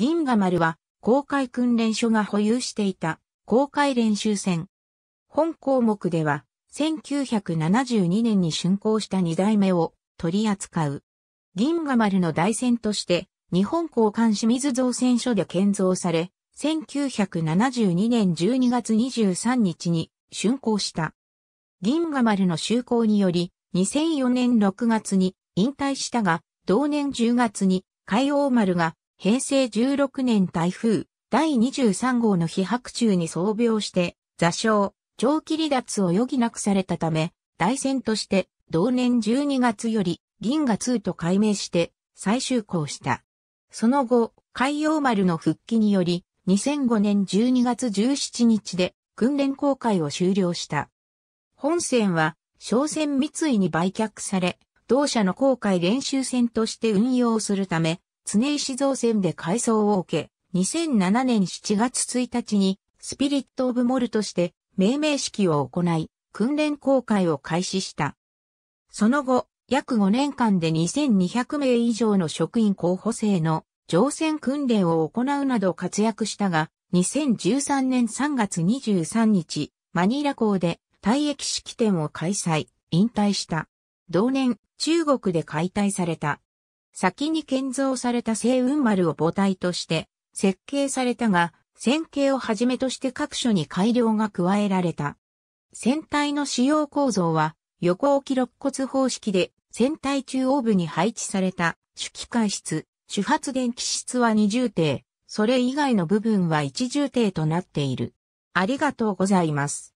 銀河丸は、公開訓練所が保有していた、公開練習船。本項目では、1972年に竣工した2代目を取り扱う。銀河丸の大船として、日本交換清水造船所で建造され、1972年12月23日に竣工した。銀河丸の就航により、2004年6月に引退したが、同年10月に海王丸が平成16年台風第23号の被白中に創病して、座礁、長期離脱を余儀なくされたため、大戦として同年12月より銀河2と改名して再就航した。その後、海洋丸の復帰により、2005年12月17日で訓練航海を終了した。本船は商船三井に売却され、同社の航海練習船として運用するため、常石造船で改装を受け、2007年7月1日にスピリット・オブ・モルとして命名式を行い、訓練公開を開始した。その後、約5年間で2200名以上の職員候補生の乗船訓練を行うなど活躍したが、2013年3月23日、マニラ港で退役式典を開催、引退した。同年、中国で解体された。先に建造された星雲丸を母体として設計されたが、線形をはじめとして各所に改良が加えられた。船体の使用構造は横置き肋骨方式で船体中央部に配置された主機械室、主発電機室は二重艇、それ以外の部分は一重艇となっている。ありがとうございます。